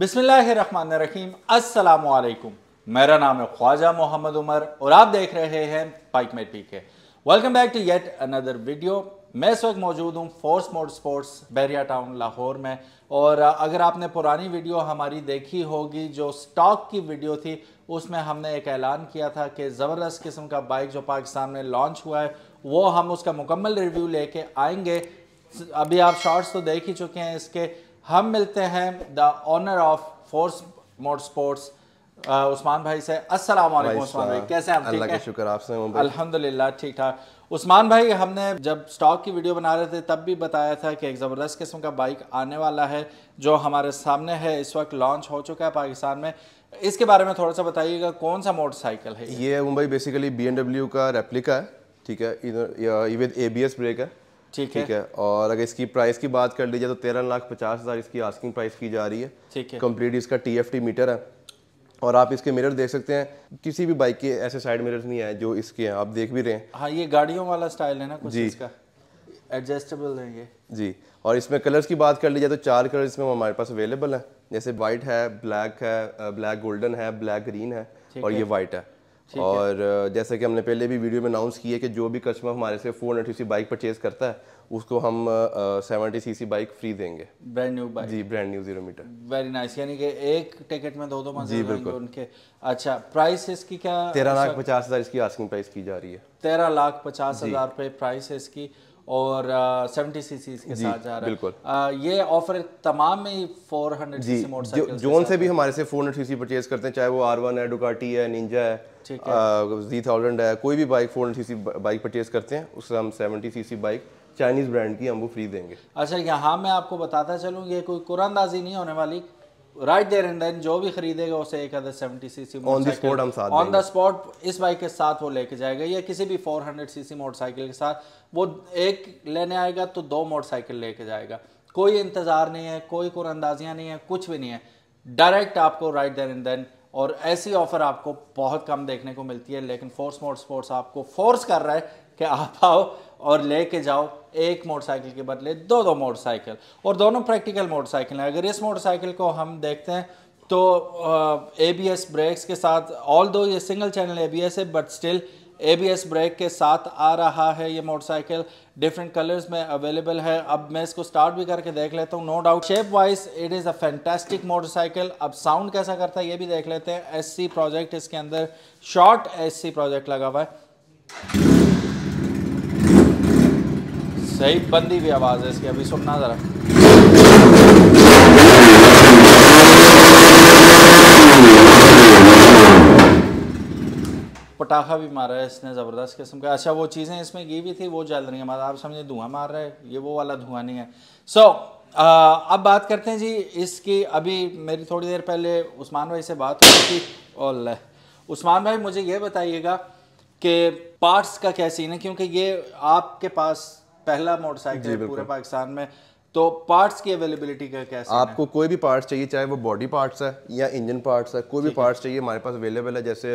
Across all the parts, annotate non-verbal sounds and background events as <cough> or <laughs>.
बिसमीम असलकुम मेरा नाम है ख्वाजा मोहम्मद उमर और आप देख रहे हैं पाइक में पी welcome back to yet another video मैं इस वक्त मौजूद हूँ Force Mod Sports Bahria Town Lahore में और अगर आपने पुरानी वीडियो हमारी देखी होगी जो स्टॉक की वीडियो थी उसमें हमने एक ऐलान किया था कि ज़बरदस्त किस्म का बाइक जो पाकिस्तान में लॉन्च हुआ है वो हम उसका मुकम्मल रिव्यू लेके आएंगे अभी आप शॉर्ट्स तो देख ही चुके हैं इसके हम मिलते हैं the owner of Force Motor Sports Usman भाई से अस्सलाम वालेकुम उस्मान भाई कैसे हैं अल्लाह का शुक्र आपसे अल्हम्दुलिल्लाह ठीक ठाक उस्मान भाई हमने जब स्टॉक की वीडियो बना रहे थे तब भी बताया था कि एक ज़बरदस्त किस्म का बाइक आने वाला है जो हमारे सामने है इस वक्त लॉन्च हो चुका है पाकिस्तान में इसके बारे में थोड़ा सा बताइएगा कौन सा मोटरसाइकिल है ये मुंबई बेसिकली बी का रेप्लिका है ठीक है इधर विद ए ब्रेक है ठीक है है और अगर इसकी प्राइस की बात कर लीजिए तो तेरह लाख पचास हज़ार इसकी आस्किंग प्राइस की जा रही है ठीक है कंप्लीट इसका टी मीटर है और आप इसके मिरर देख सकते हैं किसी भी बाइक के ऐसे साइड मिरर्स नहीं आए जो इसके हैं आप देख भी रहे हैं हाँ ये गाड़ियों वाला स्टाइल है ना कुछ जी इसका एडजस्टेबल है ये जी और इसमें कलर्स की बात कर लीजिए तो चार कलर इसमें हमारे पास अवेलेबल हैं जैसे वाइट है ब्लैक है ब्लैक गोल्डन है ब्लैक ग्रीन है और ये वाइट है और जैसे कि हमने पहले भी वीडियो में अनाउंस किया है कि जो भी कस्टमर हमारे से four hundred C bike purchase करता है उसको हम seventy C C bike free देंगे ब्रांड न्यू बाइक जी brand new zero meter very nice यानी कि एक टिकट में दो दो जी बिल्कुल उनके अच्छा प्राइस इसकी क्या तेरह लाख अच्छा पचास हज़ार इसकी आस्किंग प्राइस की जा रही है तेरह लाख पचास हज़ार रुपये प्राइस है इसकी और सेवेंटी सी सी के साथ जा रहा है बिल्कुल आ, uh, ये ऑफर तमाम में four hundred C motorcycle zone से भी हमारे से four hundred C C purchase करते हैं चाहे वो आर वन है डुकाटी है निंजा है जी थाउजेंड uh, है कोई भी bike four hundred C bike purchase करते हैं उससे हम seventy C bike Chinese brand की हम वो फ्री देंगे अच्छा यहाँ मैं आपको बताता चलूँ ये कोई कुरानदाजी नहीं होने वाली राइट देर एंड देन जो भी खरीदेगा उसे एक other 70 C on the spot हम साथ ऑन द स्पॉट इस बाइक के साथ वो लेके जाएगा या किसी भी four hundred C C motorcycle के साथ वो एक लेने आएगा तो दो मोटरसाइकिल लेके जाएगा कोई इंतज़ार नहीं है कोई कुरंदाजियाँ नहीं है कुछ भी नहीं है डायरेक्ट आपको राइट देर एंड देन और ऐसी ऑफर आपको बहुत कम देखने को मिलती है लेकिन फोर्स मोटर स्पोर्ट्स आपको फोर्स कर रहा है कि आप आओ और लेके जाओ एक मोटरसाइकिल के बदले दो दो मोटरसाइकिल और दोनों प्रैक्टिकल मोटरसाइकिल हैं अगर इस मोटरसाइकिल को हम देखते हैं तो ए बी एस ब्रेक्स के साथ ऑल दो ये single channel A B S है but still A B S brake के साथ आ रहा है ये मोटरसाइकिल डिफरेंट कलर्स में अवेलेबल है अब मैं इसको स्टार्ट भी करके देख लेता हूँ no doubt shape wise it is a fantastic motorcycle अब साउंड कैसा करता है ये भी देख लेते हैं एस सी प्रोजेक्ट इसके अंदर शॉर्ट एस सी प्रोजेक्ट लगा हुआ है सही बंदी भी आवाज़ है इसकी अभी सुनना ज़रा पटाखा भी मारा है इसने ज़बरदस्त किस्म का अच्छा वो चीज़ें इसमें की भी थी वो जल रही है मतलब आप समझे धुआं मार रहा है ये वो वाला धुआं नहीं है सो so, अब बात करते हैं जी इसकी अभी मेरी थोड़ी देर पहले उस्मान भाई से बात हुई थी और उस्मान भाई मुझे ये बताइएगा कि पार्ट्स का क्या सीन है क्योंकि ये आपके पास पहला मोटरसाइकिल पूरे पाकिस्तान में तो पार्ट्स की अवेलेबिलिटी का कैसे आपको कोई भी पार्ट्स चाहिए चाहे वो बॉडी पार्ट्स है या इंजन पार्ट्स है कोई भी पार्ट्स चाहिए हमारे पास अवेलेबल है जैसे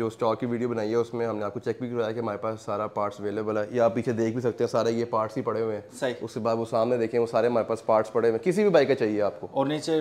जो स्टॉक की वीडियो बनाई है उसमें हमने आपको चेक भी करवाया कि हमारे पास सारा पार्ट्स अवेलेबल है या आप पीछे देख भी सकते हैं सारे ये पार्ट्स ही पड़े हुए हैं उसके बाद वो सामने देखें वो सारे हमारे पास पार्ट्स पड़े हुए हैं किसी भी बाइक का चाहिए आपको और नीचे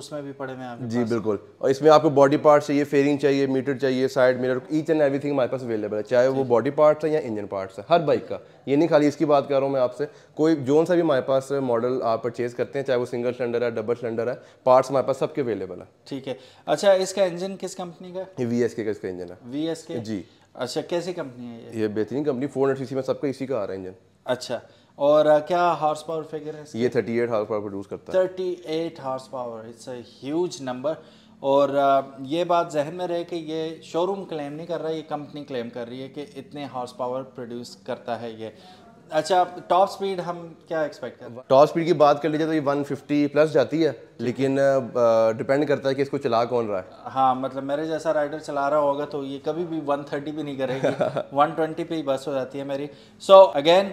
उसमें भी पड़े हुए हैं जी बिल्कुल और इसमें आपको बॉडी पार्ट चाहिए फेरिंग चाहिए मीटर चाहिए side meter each and everything हमारे पास अवेलेबल है चाहे वो बॉडी पार्ट्स है या इंजन पार्ट्स है हर बाइक का ये नहीं खाली इसकी बात कर रहा हूँ मैं आपसे कोई जोन सा भी हमारे पास मॉडल आप परचेज करते हैं चाहे वो सिंगल सिलेंडर है डबल सिलेंडर है पार्ट्स हमारे पास सबके अवेलेबल है ठीक है अच्छा इसका इंजन किस कंपनी का ये वी का इसका इंजन है वी एस के जी अच्छा कैसी कंपनी है ये ये बेहतरीन कंपनी फोर हंड्रेड सी में सबका इसी का आ रहा है इंजन अच्छा और क्या हॉर्स पावर फिगर है ये thirty eight horse power produce करता है thirty eight horse power it's a huge number और ये बात जहन में रहे कि ये शोरूम क्लेम नहीं कर रहा ये कंपनी क्लेम कर रही है कि इतने हॉर्स पावर प्रोड्यूस करता है ये अच्छा टॉप स्पीड हम क्या एक्सपेक्ट करें टॉप स्पीड की बात कर लीजिए तो ये 150 प्लस जाती है लेकिन डिपेंड करता है कि इसको चला कौन रहा है हाँ मतलब मेरे जैसा राइडर चला रहा होगा तो ये कभी भी 130 भी नहीं करेगी 120 <laughs> पे ही बस हो जाती है मेरी सो अगेन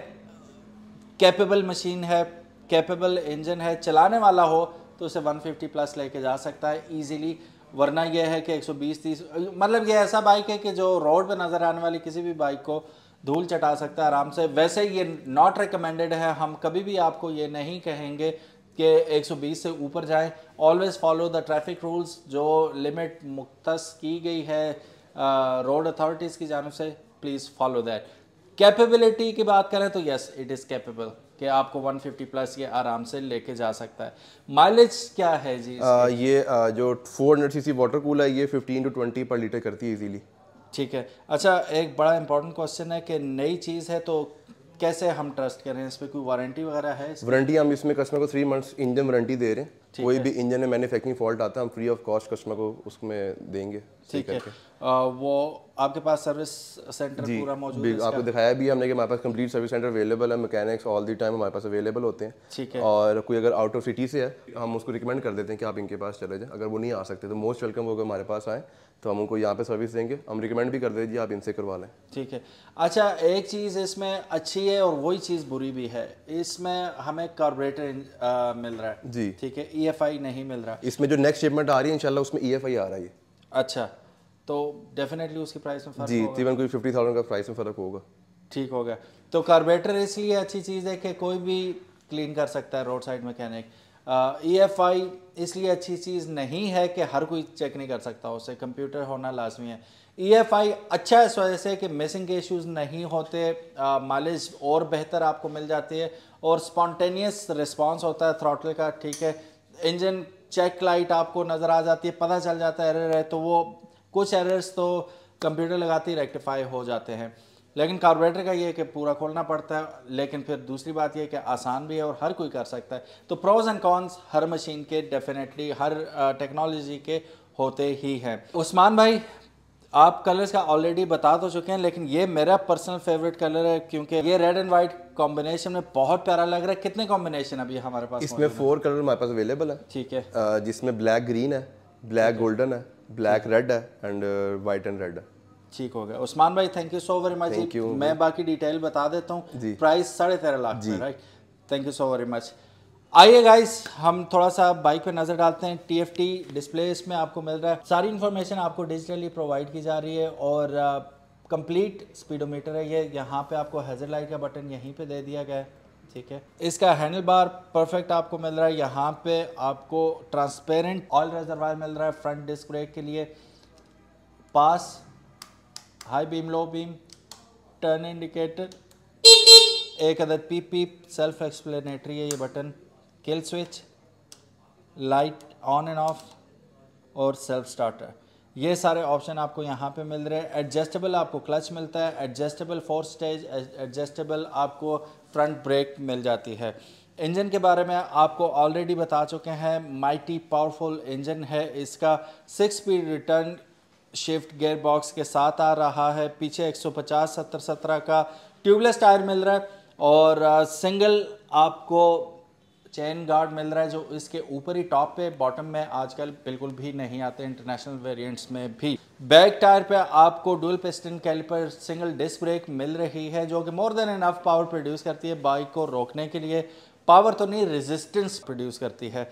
कैपेबल मशीन है कैपेबल इंजन है चलाने वाला हो तो उसे 150 प्लस लेके जा सकता है ईजिली वरना यह है कि 120 30 मतलब ये ऐसा बाइक है कि जो रोड पे नज़र आने वाली किसी भी बाइक को धूल चटा सकता है आराम से वैसे ये नॉट रिकमेंडेड है हम कभी भी आपको ये नहीं कहेंगे कि 120 से ऊपर जाएं always follow the traffic rules जो लिमिट मुख्त की गई है रोड अथॉरिटीज़ की जानब से प्लीज़ फॉलो दैट कैपेबिलिटी की बात करें तो यस इट इज़ कैपेबल कि आपको 150 प्लस ये आराम से लेके जा सकता है माइलेज क्या है जी आ, ये आ, जो 400 सीसी वाटर कूल है ये 15 टू 20 पर लीटर करती है इजीली ठीक है अच्छा एक बड़ा इंपॉर्टेंट क्वेश्चन है कि नई चीज़ है तो कैसे हम ट्रस्ट करें इस पर कोई वारंटी वगैरह है वारंटी हम इसमें कस्टमर को थ्री मंथ्स इंजन वारंटी दे रहे हैं कोई भी इंजन में मैन्युफैक्चरिंग फॉल्ट आता है हम फ्री ऑफ कॉस्ट कस्टमर को उसमें देंगे ठीक है आ, वो आपके पास सर्विस सेंटर पूरा मौजूद है आपको दिखाया भी हमने कि हमारे पास कंप्लीट सर्विस सेंटर अवेलेबल है मैकेनिक्स ऑल दी टाइम हमारे पास अवेलेबल होते हैं ठीक है और कोई अगर आउट ऑफ सिटी से है हम उसको रिकमेंड कर देते हैं कि आप इनके पास चले जाएं अगर वो नहीं आ सकते तो मोस्ट वेलकम होगा हमारे पास आए तो हम उनको यहाँ पे सर्विस देंगे हम रिकमेंड भी कर दीजिए आप इनसे करवा लें ठीक है अच्छा एक चीज़ इसमें अच्छी है और वही चीज़ बुरी भी है इसमें हमें कार्बोरेटर मिल रहा है जी ठीक है ई e नहीं मिल रहा इसमें जो नेक्स्ट शिपमेंट आ रही है इनशाला उसमें ई e आ रहा है अच्छा तो डेफिनेटली उसकी प्राइस में फर्क जी तीवन कोई फिफ्टी थाउजेंड का प्राइस में फ़र्क होगा ठीक हो गया तो कार्बेटर इसलिए अच्छी चीज़ है कि कोई भी क्लीन कर सकता है road side mechanic E F I इसलिए अच्छी चीज़ नहीं है कि हर कोई चेक नहीं कर सकता उससे कंप्यूटर होना लाजमी है ई एफ आई अच्छा है इस वजह से कि मिसिंग के इश्यूज़ नहीं होते मालिश और बेहतर आपको मिल जाती है और स्पॉन्टेनियस रिस्पॉन्स होता है थ्रॉटल का ठीक है इंजन चेक लाइट आपको नज़र आ जाती है पता चल जाता है अरे रहे तो वो कुछ एरर्स तो कंप्यूटर लगाते ही रेक्टिफाई हो जाते हैं लेकिन कार्बोरेटर का ये है कि पूरा खोलना पड़ता है लेकिन फिर दूसरी बात यह कि आसान भी है और हर कोई कर सकता है तो प्रोज एंड कॉन्स हर मशीन के डेफिनेटली हर टेक्नोलॉजी के होते ही हैं उस्मान भाई आप कलर्स का ऑलरेडी बता तो चुके हैं लेकिन ये मेरा पर्सनल फेवरेट कलर है क्योंकि ये रेड एंड व्हाइट कॉम्बिनेशन में बहुत प्यारा लग रहा है कितने कॉम्बिनेशन अभी हमारे पास इसमें फोर कलर हमारे पास अवेलेबल है ठीक है जिसमें ब्लैक ग्रीन है ब्लैक गोल्डन है ब्लैक रेड है एंड वाइट एंड रेड है ठीक हो गया उस्मान भाई thank you so very much thank you मैं बाकी डिटेल बता देता हूँ प्राइस साढ़े तेरह lakh right thank you so very much आइए गाइस हम थोड़ा सा बाइक पे नज़र डालते हैं टी एफ टी डिस्प्ले इसमें आपको मिल रहा है सारी इन्फॉर्मेशन आपको डिजिटली प्रोवाइड की जा रही है और कंप्लीट uh, स्पीडोमीटर है ये यहाँ पे आपको हेजर लाइट का बटन यहीं पे दे दिया गया है ठीक है इसका हैंडल बार परफेक्ट आपको मिल रहा है यहाँ पे आपको ट्रांसपेरेंट ऑयल रेजरवायर मिल रहा है फ्रंट डिस्क ब्रेक के लिए पास high beam low beam turn indicator एक other P P self explanatory है ये button kill switch light on and off और सेल्फ स्टार्टर ये सारे ऑप्शन आपको यहाँ पे मिल रहे हैं एडजस्टेबल आपको क्लच मिलता है एडजस्टेबल फोर स्टेज एडजस्टेबल आपको फ्रंट ब्रेक मिल जाती है इंजन के बारे में आपको ऑलरेडी बता चुके हैं माइटी पावरफुल इंजन है इसका six speed return shift gear box के साथ आ रहा है पीछे 150 सत्तर सत्रह का ट्यूबलेस टायर मिल रहा है और सिंगल uh, आपको चेन गार्ड मिल रहा है जो इसके ऊपर ही टॉप पे बॉटम में आजकल बिल्कुल भी नहीं आते इंटरनेशनल वेरिएंट्स में भी बैक टायर पे आपको dual piston caliper single disc brake मिल रही है जो कि more than enough power produce करती है बाइक को रोकने के लिए पावर तो नहीं रेजिस्टेंस प्रोड्यूस करती है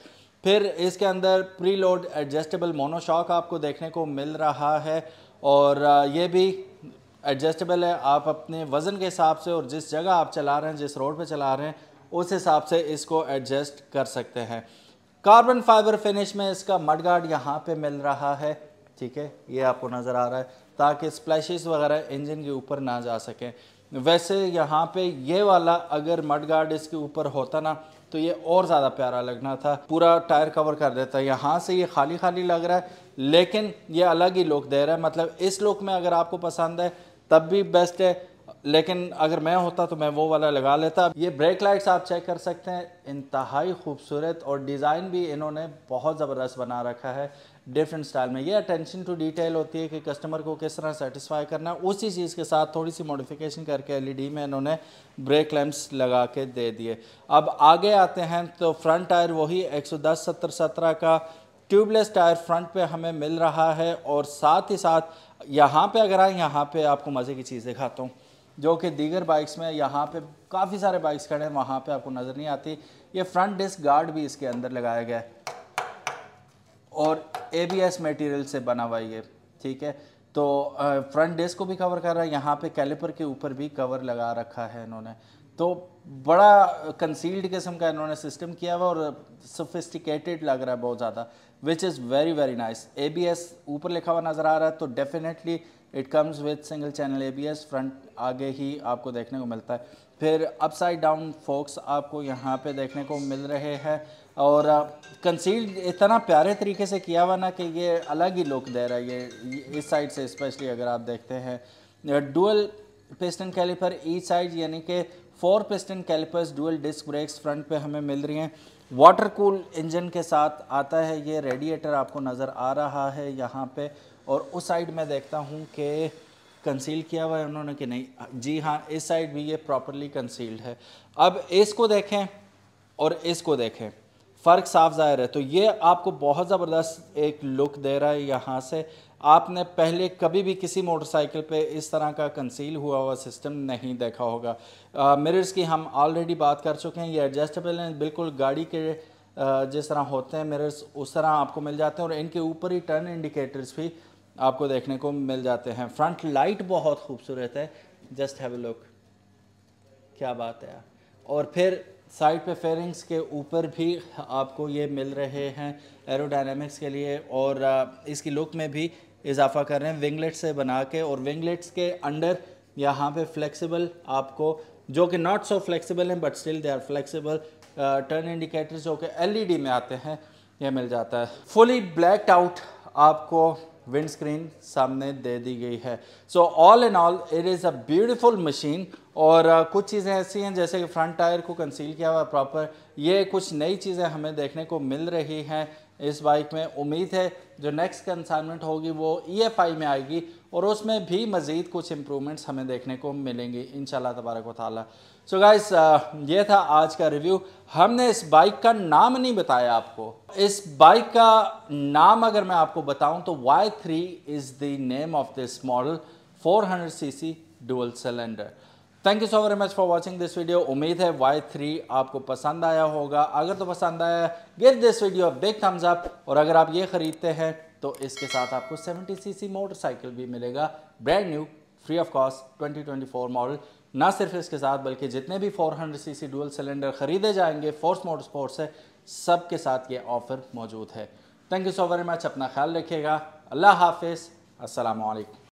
फिर इसके अंदर प्री लोड एडजस्टेबल मोनोशॉक आपको देखने को मिल रहा है और ये भी एडजस्टेबल है आप अपने वज़न के हिसाब से और जिस जगह आप चला रहे हैं जिस रोड पे चला रहे हैं उस हिसाब से इसको एडजस्ट कर सकते हैं कार्बन फाइबर फिनिश में इसका मड गार्ड यहाँ पर मिल रहा है ठीक है ये आपको नज़र आ रहा है ताकि स्प्लैशेस वगैरह इंजन के ऊपर ना जा सकें वैसे यहाँ पे ये वाला अगर मड गार्ड इसके ऊपर होता ना तो ये और ज़्यादा प्यारा लगना था पूरा टायर कवर कर देता है यहाँ से ये खाली खाली लग रहा है लेकिन ये अलग ही लुक दे रहा है मतलब इस लुक में अगर आपको पसंद है तब भी बेस्ट है लेकिन अगर मैं होता तो मैं वो वाला लगा लेता ये ब्रेक लाइट्स आप चेक कर सकते हैं इंतहाई खूबसूरत और डिज़ाइन भी इन्होंने बहुत ज़बरदस्त बना रखा है डिफरेंट स्टाइल में ये अटेंशन टू डिटेल होती है कि कस्टमर को किस तरह सेटिस्फाई करना है उसी चीज़ के साथ थोड़ी सी मॉडिफिकेशन करके एलईडी में इन्होंने ब्रेक लैंप्स लगा के दे दिए अब आगे आते हैं तो फ्रंट टायर वही 110 सौ 17 का ट्यूबलेस टायर फ्रंट पे हमें मिल रहा है और साथ ही साथ यहाँ पे अगर आए यहाँ पे आपको मज़े की चीज़ दिखाता हूँ जो कि दीगर बाइक्स में यहाँ पे काफ़ी सारे बाइक्स खड़े हैं वहाँ पे आपको नज़र नहीं आती ये फ्रंट डिस्क गार्ड भी इसके अंदर लगाया गया है और एबीएस मटेरियल से बना हुआ ये ठीक है तो फ्रंट डिस्क को भी कवर कर रहा है यहाँ पे कैलिपर के ऊपर भी कवर लगा रखा है इन्होंने तो बड़ा कंसील्ड किस्म का इन्होंने सिस्टम किया हुआ और सोफिस्टिकेटेड लग रहा है बहुत ज़्यादा which is very very nice A B S ऊपर लिखा हुआ नज़र आ रहा है तो definitely it comes with single channel ABS front आगे ही आपको देखने को मिलता है फिर अपसाइड डाउन फोक्स आपको यहाँ पे देखने को मिल रहे हैं और कंसील्ड uh, इतना प्यारे तरीके से किया हुआ ना कि ये अलग ही लुक दे रहा है ये इस साइड से स्पेशली अगर आप देखते हैं डुअल पिस्टन कैलिपर ई साइड यानी कि four piston calipers dual disc brakes front पे हमें मिल रही हैं वाटर कूल इंजन के साथ आता है ये रेडिएटर आपको नज़र आ रहा है यहाँ पर और उस साइड में देखता हूँ कि कंसील किया हुआ है उन्होंने कि नहीं जी हाँ इस साइड भी ये प्रॉपरली कंसील्ड है अब इसको देखें और इसको देखें फ़र्क साफ ज़ाहिर है तो ये आपको बहुत ज़बरदस्त एक लुक दे रहा है यहाँ से आपने पहले कभी भी किसी मोटरसाइकिल पे इस तरह का कंसील हुआ हुआ सिस्टम नहीं देखा होगा मिरर्स की हम ऑलरेडी बात कर चुके हैं ये एडजस्टेबल हैं बिल्कुल गाड़ी के जिस तरह होते हैं मिरर्स उस तरह आपको मिल जाते हैं और इनके ऊपर ही टर्न इंडिकेटर्स भी आपको देखने को मिल जाते हैं फ्रंट लाइट बहुत खूबसूरत है जस्ट हैव लुक क्या बात है और फिर साइड पे फेयरिंग्स के ऊपर भी आपको ये मिल रहे हैं एरोडाइनमिक्स के लिए और uh, इसकी लुक में भी इजाफा कर रहे हैं विंगलेट्स से बना के और विंगलेट्स के अंडर यहाँ पे फ्लेक्सिबल आपको जो कि नॉट सो फ्लेक्सिबल हैं but still they are flexible turn indicators जो कि एलईडी e में आते हैं ये मिल जाता है फुली ब्लैकड आउट आपको विंड स्क्रीन सामने दे दी गई है so all and all it is a beautiful machine और uh, कुछ चीज़ें ऐसी हैं जैसे कि फ्रंट टायर को कंसील किया हुआ प्रॉपर ये कुछ नई चीज़ें हमें देखने को मिल रही हैं इस बाइक में उम्मीद है जो नेक्स्ट कंसाइनमेंट होगी वो ई e में आएगी और उसमें भी मज़ीद कुछ इम्प्रूवमेंट्स हमें देखने को मिलेंगी इन तबारक वाली सो so गाइस uh, ये था आज का रिव्यू हमने इस बाइक का नाम नहीं बताया आपको इस बाइक का नाम अगर मैं आपको बताऊं तो Y3 three is the name of this model 400 CC dual cylinder thank you so very much for watching this video उम्मीद है Y3 आपको पसंद आया होगा अगर तो पसंद आया give this video big thumbs up और अगर आप ये ख़रीदते हैं तो इसके साथ आपको 70 सीसी मोटरसाइकिल भी मिलेगा brand new free of cost 2024 model ना सिर्फ इसके साथ बल्कि जितने भी 400 सीसी डुअल सिलेंडर खरीदे जाएंगे फोर्स मोटर स्पोर्ट्स है सब के साथ ये ऑफ़र मौजूद है thank you so very much अपना ख्याल रखिएगा अल्लाह हाफिज़ असलकम